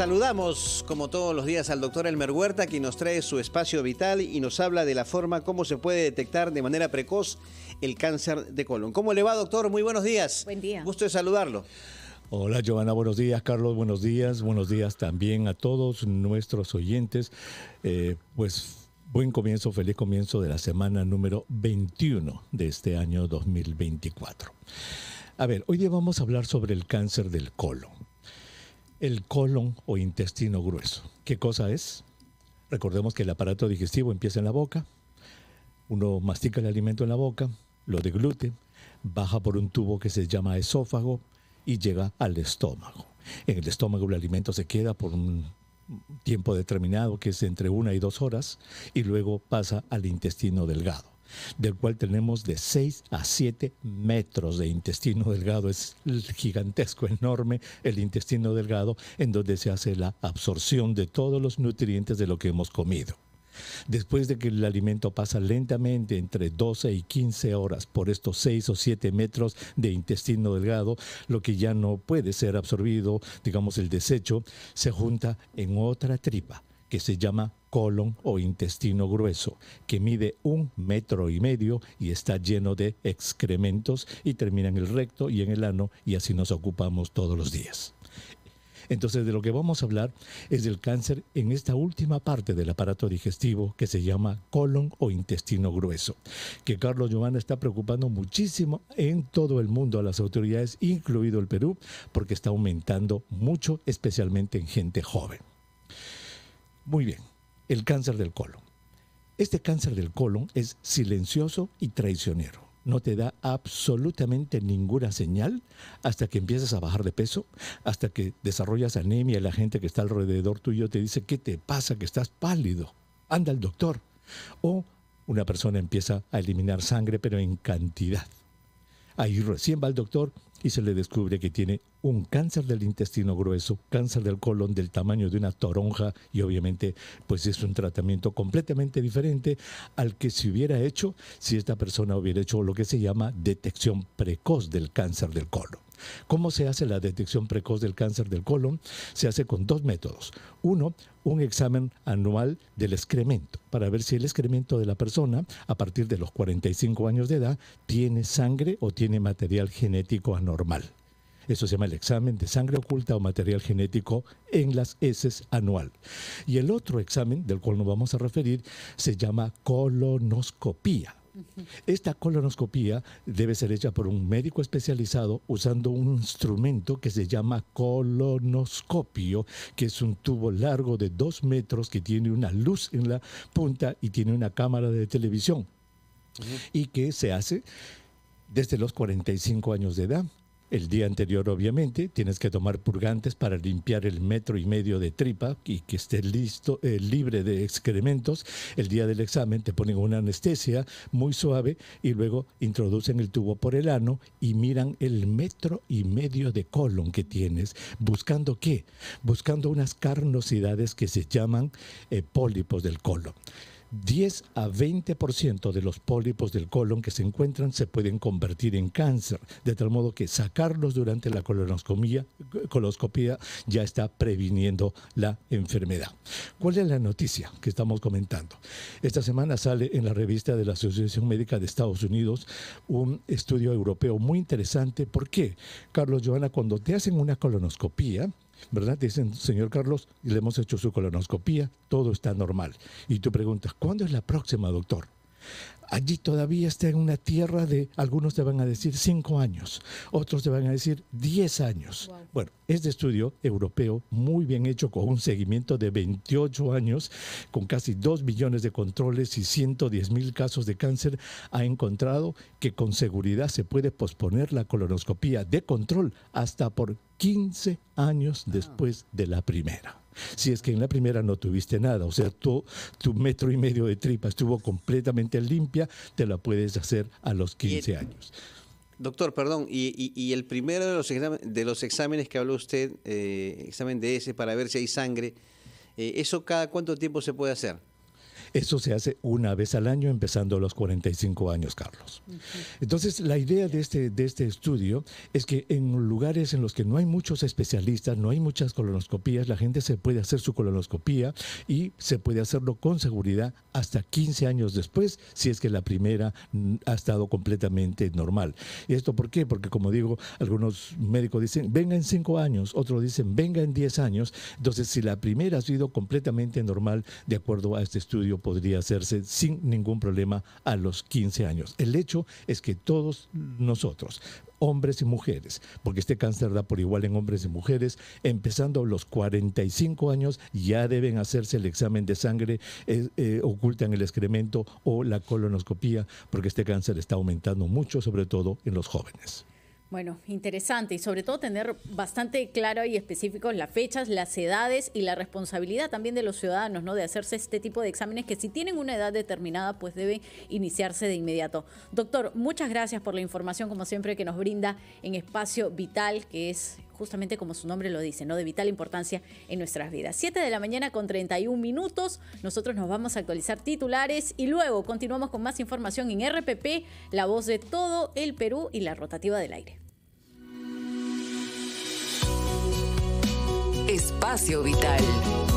Saludamos, como todos los días, al doctor Elmer Huerta, quien nos trae su espacio vital y nos habla de la forma cómo se puede detectar de manera precoz el cáncer de colon. ¿Cómo le va, doctor? Muy buenos días. Buen día. Gusto de saludarlo. Hola Giovanna, buenos días. Carlos, buenos días. Buenos días también a todos nuestros oyentes. Eh, pues Buen comienzo, feliz comienzo de la semana número 21 de este año 2024. A ver, hoy día vamos a hablar sobre el cáncer del colon el colon o intestino grueso. ¿Qué cosa es? Recordemos que el aparato digestivo empieza en la boca, uno mastica el alimento en la boca, lo deglute, baja por un tubo que se llama esófago y llega al estómago. En el estómago el alimento se queda por un tiempo determinado, que es entre una y dos horas, y luego pasa al intestino delgado del cual tenemos de 6 a 7 metros de intestino delgado. Es gigantesco, enorme el intestino delgado en donde se hace la absorción de todos los nutrientes de lo que hemos comido. Después de que el alimento pasa lentamente entre 12 y 15 horas por estos 6 o 7 metros de intestino delgado, lo que ya no puede ser absorbido, digamos el desecho, se junta en otra tripa que se llama colon o intestino grueso, que mide un metro y medio y está lleno de excrementos y termina en el recto y en el ano y así nos ocupamos todos los días. Entonces de lo que vamos a hablar es del cáncer en esta última parte del aparato digestivo que se llama colon o intestino grueso, que Carlos Giovanna está preocupando muchísimo en todo el mundo a las autoridades, incluido el Perú, porque está aumentando mucho, especialmente en gente joven. Muy bien, el cáncer del colon. Este cáncer del colon es silencioso y traicionero. No te da absolutamente ninguna señal hasta que empiezas a bajar de peso, hasta que desarrollas anemia y la gente que está alrededor tuyo te dice, ¿qué te pasa? Que estás pálido. Anda al doctor. O una persona empieza a eliminar sangre, pero en cantidad Ahí recién va el doctor y se le descubre que tiene un cáncer del intestino grueso, cáncer del colon del tamaño de una toronja y obviamente pues es un tratamiento completamente diferente al que se hubiera hecho si esta persona hubiera hecho lo que se llama detección precoz del cáncer del colon. ¿Cómo se hace la detección precoz del cáncer del colon? Se hace con dos métodos. Uno, un examen anual del excremento para ver si el excremento de la persona a partir de los 45 años de edad tiene sangre o tiene material genético anormal. Eso se llama el examen de sangre oculta o material genético en las heces anual. Y el otro examen del cual nos vamos a referir se llama colonoscopía esta colonoscopía debe ser hecha por un médico especializado usando un instrumento que se llama colonoscopio, que es un tubo largo de dos metros que tiene una luz en la punta y tiene una cámara de televisión y que se hace desde los 45 años de edad el día anterior, obviamente, tienes que tomar purgantes para limpiar el metro y medio de tripa y que esté listo, eh, libre de excrementos. El día del examen te ponen una anestesia muy suave y luego introducen el tubo por el ano y miran el metro y medio de colon que tienes. ¿Buscando qué? Buscando unas carnosidades que se llaman eh, pólipos del colon. 10 a 20% de los pólipos del colon que se encuentran se pueden convertir en cáncer, de tal modo que sacarlos durante la colonoscopia ya está previniendo la enfermedad. ¿Cuál es la noticia que estamos comentando? Esta semana sale en la revista de la Asociación Médica de Estados Unidos un estudio europeo muy interesante. ¿Por qué? Carlos Joana, cuando te hacen una colonoscopia? ¿verdad? Dicen, señor Carlos, le hemos hecho su colonoscopía, todo está normal. Y tú preguntas, ¿cuándo es la próxima, doctor? allí todavía está en una tierra de, algunos te van a decir cinco años, otros te van a decir diez años. Bueno, este estudio europeo, muy bien hecho, con un seguimiento de 28 años, con casi 2 millones de controles y 110 mil casos de cáncer, ha encontrado que con seguridad se puede posponer la colonoscopía de control hasta por 15 años ah. después de la primera si es que en la primera no tuviste nada. O sea, tu metro y medio de tripa estuvo completamente limpia, te la puedes hacer a los 15 años. Doctor, perdón, y, el primero de los, exámenes, de los exámenes que habló usted, eh, examen de ese para ver si hay sangre, eh, ¿eso cada cuánto tiempo se puede hacer? Eso se hace una vez al año, empezando a los 45 años, Carlos. Entonces, la idea de este, de este estudio es que en lugares en los que no hay muchos especialistas, no hay muchas colonoscopías, la gente se puede hacer su colonoscopía y se puede hacerlo con seguridad hasta 15 años después, si es que la primera mm, ha estado completamente normal. ¿Y esto por qué? Porque, como digo, algunos médicos dicen, venga en 5 años, otros dicen, venga en 10 años. Entonces, si la primera ha sido completamente normal, de acuerdo a este estudio, podría hacerse sin ningún problema a los 15 años. El hecho es que todos nosotros, hombres y mujeres, porque este cáncer da por igual en hombres y mujeres, empezando a los 45 años ya deben hacerse el examen de sangre eh, eh, ocultan el excremento o la colonoscopía, porque este cáncer está aumentando mucho, sobre todo en los jóvenes. Bueno, interesante y sobre todo tener bastante claro y específico las fechas, las edades y la responsabilidad también de los ciudadanos, ¿no? De hacerse este tipo de exámenes que si tienen una edad determinada, pues debe iniciarse de inmediato. Doctor, muchas gracias por la información, como siempre, que nos brinda en Espacio Vital, que es justamente como su nombre lo dice, ¿no? De vital importancia en nuestras vidas. 7 de la mañana con 31 minutos. Nosotros nos vamos a actualizar titulares y luego continuamos con más información en RPP, la voz de todo el Perú y la rotativa del aire. Espacio Vital.